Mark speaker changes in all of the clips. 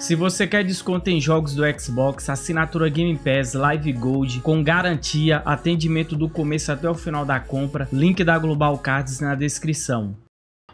Speaker 1: Se você quer desconto em jogos do Xbox, assinatura Game Pass, Live Gold, com garantia, atendimento do começo até o final da compra, link da Global Cards na descrição.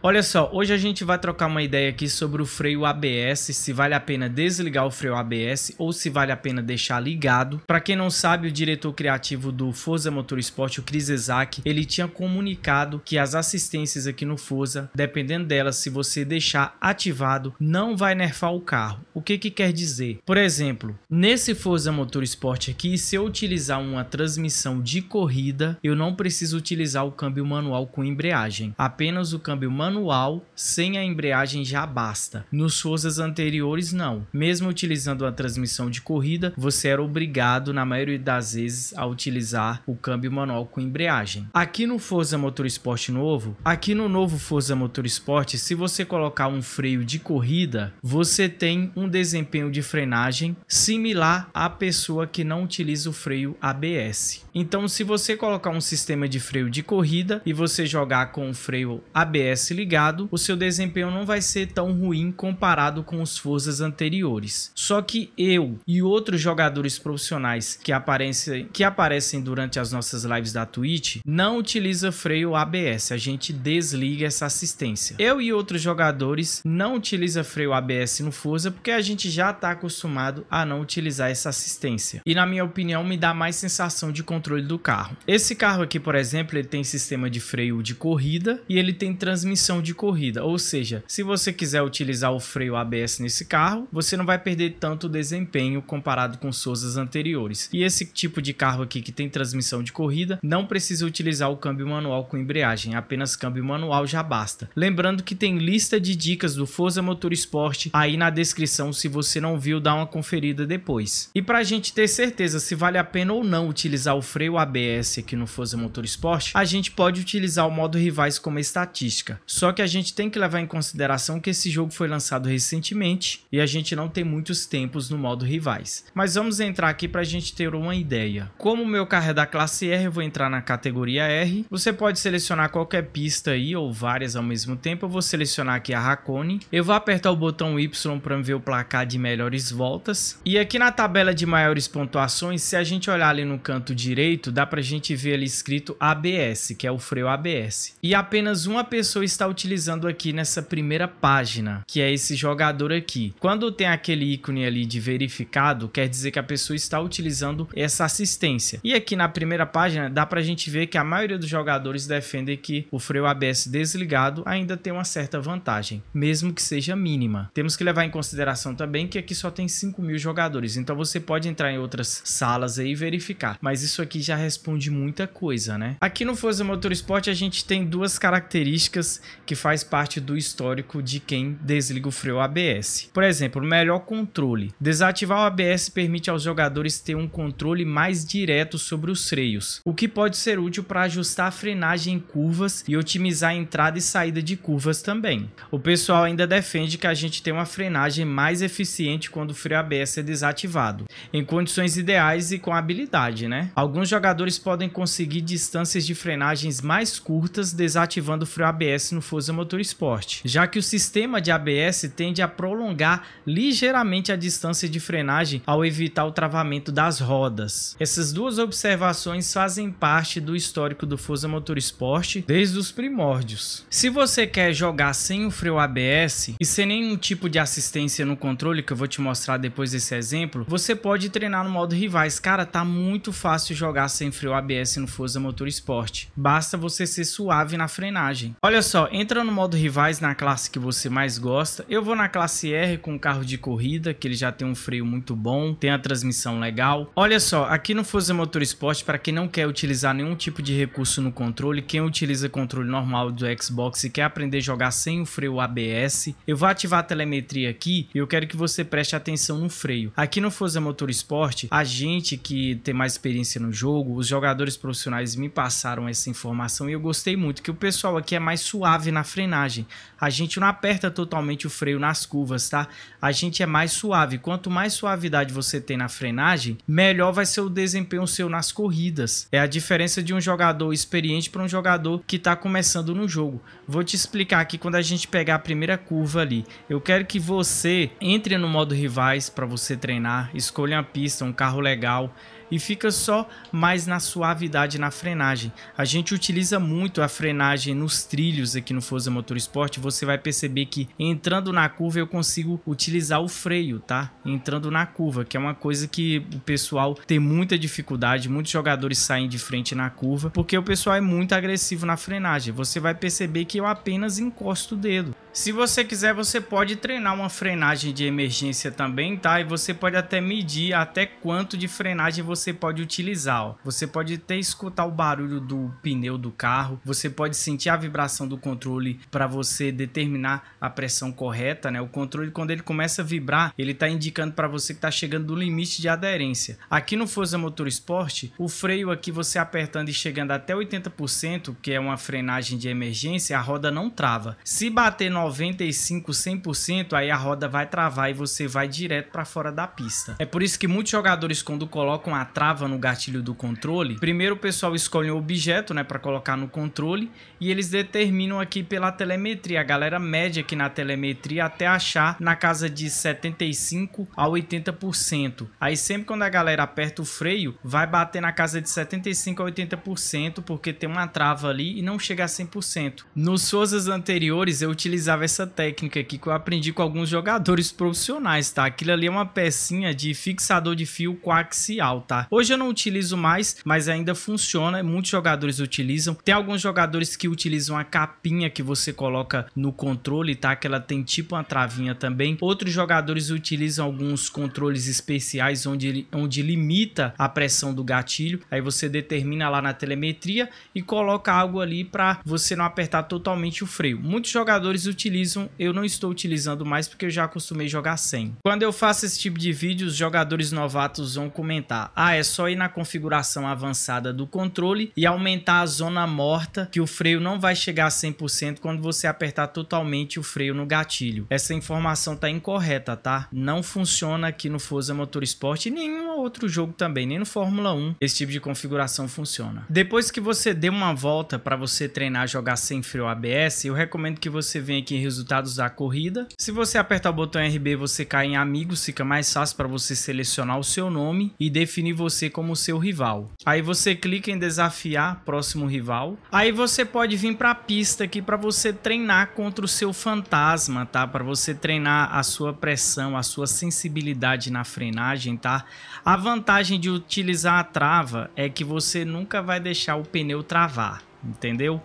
Speaker 1: Olha só, hoje a gente vai trocar uma ideia aqui sobre o freio ABS, se vale a pena desligar o freio ABS ou se vale a pena deixar ligado. Para quem não sabe, o diretor criativo do Forza Motorsport, o Chris Ezak, ele tinha comunicado que as assistências aqui no Forza, dependendo delas, se você deixar ativado, não vai nerfar o carro. O que que quer dizer? Por exemplo, nesse Forza Motorsport aqui, se eu utilizar uma transmissão de corrida, eu não preciso utilizar o câmbio manual com embreagem, apenas o câmbio manual manual sem a embreagem já basta. Nos Forzas anteriores, não. Mesmo utilizando a transmissão de corrida, você era obrigado, na maioria das vezes, a utilizar o câmbio manual com embreagem. Aqui no Forza Motorsport novo, aqui no novo Forza Motorsport, se você colocar um freio de corrida, você tem um desempenho de frenagem similar à pessoa que não utiliza o freio ABS. Então, se você colocar um sistema de freio de corrida e você jogar com o freio ABS ligado, desligado, o seu desempenho não vai ser tão ruim comparado com os forças anteriores. Só que eu e outros jogadores profissionais que aparecem, que aparecem durante as nossas lives da Twitch não utiliza freio ABS, a gente desliga essa assistência. Eu e outros jogadores não utiliza freio ABS no Forza porque a gente já está acostumado a não utilizar essa assistência. E na minha opinião me dá mais sensação de controle do carro. Esse carro aqui, por exemplo, ele tem sistema de freio de corrida e ele tem transmissão transmissão de corrida, ou seja, se você quiser utilizar o freio ABS nesse carro, você não vai perder tanto desempenho comparado com suas anteriores. E esse tipo de carro aqui que tem transmissão de corrida, não precisa utilizar o câmbio manual com embreagem, apenas câmbio manual já basta. Lembrando que tem lista de dicas do Forza Motorsport aí na descrição, se você não viu, dá uma conferida depois. E para a gente ter certeza se vale a pena ou não utilizar o freio ABS aqui no Forza Motorsport, a gente pode utilizar o modo rivais como estatística. Só que a gente tem que levar em consideração que esse jogo foi lançado recentemente e a gente não tem muitos tempos no modo rivais. Mas vamos entrar aqui para a gente ter uma ideia. Como o meu carro é da classe R, eu vou entrar na categoria R. Você pode selecionar qualquer pista aí ou várias ao mesmo tempo. Eu vou selecionar aqui a Racone. Eu vou apertar o botão Y para ver o placar de melhores voltas. E aqui na tabela de maiores pontuações, se a gente olhar ali no canto direito, dá para a gente ver ali escrito ABS, que é o freio ABS. E apenas uma pessoa está está utilizando aqui nessa primeira página, que é esse jogador aqui. Quando tem aquele ícone ali de verificado, quer dizer que a pessoa está utilizando essa assistência. E aqui na primeira página dá para a gente ver que a maioria dos jogadores defendem que o freio ABS desligado ainda tem uma certa vantagem, mesmo que seja mínima. Temos que levar em consideração também que aqui só tem 5 mil jogadores, então você pode entrar em outras salas aí e verificar, mas isso aqui já responde muita coisa, né? Aqui no Forza Motorsport a gente tem duas características que faz parte do histórico de quem desliga o freio ABS. Por exemplo, melhor controle. Desativar o ABS permite aos jogadores ter um controle mais direto sobre os freios, o que pode ser útil para ajustar a frenagem em curvas e otimizar a entrada e saída de curvas também. O pessoal ainda defende que a gente tem uma frenagem mais eficiente quando o freio ABS é desativado, em condições ideais e com habilidade, né? Alguns jogadores podem conseguir distâncias de frenagens mais curtas desativando o freio ABS no Forza Motorsport, já que o sistema de ABS tende a prolongar ligeiramente a distância de frenagem ao evitar o travamento das rodas. Essas duas observações fazem parte do histórico do Forza Motorsport desde os primórdios. Se você quer jogar sem o freio ABS e sem nenhum tipo de assistência no controle, que eu vou te mostrar depois desse exemplo, você pode treinar no modo rivais. Cara, tá muito fácil jogar sem freio ABS no Forza Motorsport. Basta você ser suave na frenagem. Olha só, entra no modo rivais na classe que você mais gosta. Eu vou na classe R com carro de corrida, que ele já tem um freio muito bom, tem a transmissão legal. Olha só, aqui no Forza Motorsport, para quem não quer utilizar nenhum tipo de recurso no controle, quem utiliza controle normal do Xbox e quer aprender a jogar sem o freio ABS, eu vou ativar a telemetria aqui e eu quero que você preste atenção no freio. Aqui no Forza Motorsport, a gente que tem mais experiência no jogo, os jogadores profissionais me passaram essa informação e eu gostei muito, que o pessoal aqui é mais suave suave na frenagem. A gente não aperta totalmente o freio nas curvas, tá? A gente é mais suave. Quanto mais suavidade você tem na frenagem, melhor vai ser o desempenho seu nas corridas. É a diferença de um jogador experiente para um jogador que está começando no jogo. Vou te explicar aqui quando a gente pegar a primeira curva ali. Eu quero que você entre no modo rivais para você treinar, escolha uma pista, um carro legal, e fica só mais na suavidade na frenagem. A gente utiliza muito a frenagem nos trilhos aqui no Forza Motorsport, você vai perceber que entrando na curva eu consigo utilizar o freio, tá? Entrando na curva, que é uma coisa que o pessoal tem muita dificuldade, muitos jogadores saem de frente na curva, porque o pessoal é muito agressivo na frenagem. Você vai perceber que eu apenas encosto o dedo. Se você quiser, você pode treinar uma frenagem de emergência também, tá? E você pode até medir até quanto de frenagem você pode utilizar. Ó. Você pode até escutar o barulho do pneu do carro, você pode sentir a vibração do controle para você determinar a pressão correta, né? O controle quando ele começa a vibrar, ele está indicando para você que está chegando do limite de aderência. Aqui no Forza Motor Sport, o freio aqui você apertando e chegando até 80%, que é uma frenagem de emergência, a roda não trava. Se bater 95, 100%, aí a roda vai travar e você vai direto para fora da pista. É por isso que muitos jogadores quando colocam a trava no gatilho do controle, primeiro o pessoal escolhe um objeto, né, para colocar no controle e eles determinam aqui pela telemetria. A galera média aqui na telemetria até achar na casa de 75 a 80%. Aí sempre quando a galera aperta o freio, vai bater na casa de 75 a 80% porque tem uma trava ali e não chega a 100%. Nos Souzas anteriores eu utilizava utilizava essa técnica aqui que eu aprendi com alguns jogadores profissionais, tá? Aquilo ali é uma pecinha de fixador de fio coaxial, tá? Hoje eu não utilizo mais, mas ainda funciona, muitos jogadores utilizam. Tem alguns jogadores que utilizam a capinha que você coloca no controle, tá? Que ela tem tipo uma travinha também. Outros jogadores utilizam alguns controles especiais onde, onde limita a pressão do gatilho. Aí você determina lá na telemetria e coloca algo ali para você não apertar totalmente o freio. Muitos jogadores utilizam utilizam, eu não estou utilizando mais porque eu já acostumei jogar sem. Quando eu faço esse tipo de vídeo, os jogadores novatos vão comentar, ah, é só ir na configuração avançada do controle e aumentar a zona morta, que o freio não vai chegar a 100% quando você apertar totalmente o freio no gatilho. Essa informação tá incorreta, tá? Não funciona aqui no Forza Motorsport nenhum outro jogo também, nem no Fórmula 1 esse tipo de configuração funciona. Depois que você dê uma volta para você treinar jogar sem freio ABS, eu recomendo que você venha aqui em resultados da corrida. Se você apertar o botão RB, você cai em amigos, fica mais fácil para você selecionar o seu nome e definir você como seu rival. Aí você clica em desafiar próximo rival. Aí você pode vir para a pista aqui para você treinar contra o seu fantasma, tá? Para você treinar a sua pressão, a sua sensibilidade na frenagem, tá? A a vantagem de utilizar a trava é que você nunca vai deixar o pneu travar, entendeu?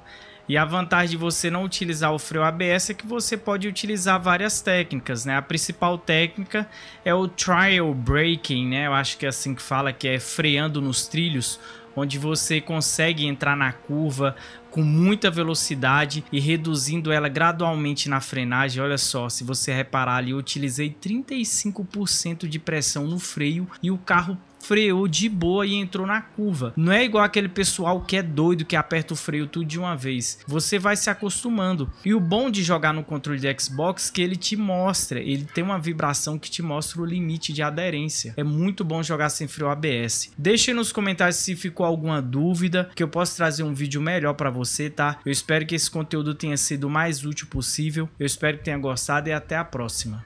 Speaker 1: E a vantagem de você não utilizar o freio ABS é que você pode utilizar várias técnicas, né? A principal técnica é o trial braking, né? Eu acho que é assim que fala, que é freando nos trilhos, onde você consegue entrar na curva, com muita velocidade e reduzindo ela gradualmente na frenagem. Olha só, se você reparar ali, eu utilizei 35% de pressão no freio e o carro freou de boa e entrou na curva. Não é igual aquele pessoal que é doido que aperta o freio tudo de uma vez. Você vai se acostumando. E o bom de jogar no controle de Xbox é que ele te mostra, ele tem uma vibração que te mostra o limite de aderência. É muito bom jogar sem freio ABS. Deixe nos comentários se ficou alguma dúvida, que eu posso trazer um vídeo melhor para você, tá? Eu espero que esse conteúdo tenha sido o mais útil possível. Eu espero que tenha gostado e até a próxima.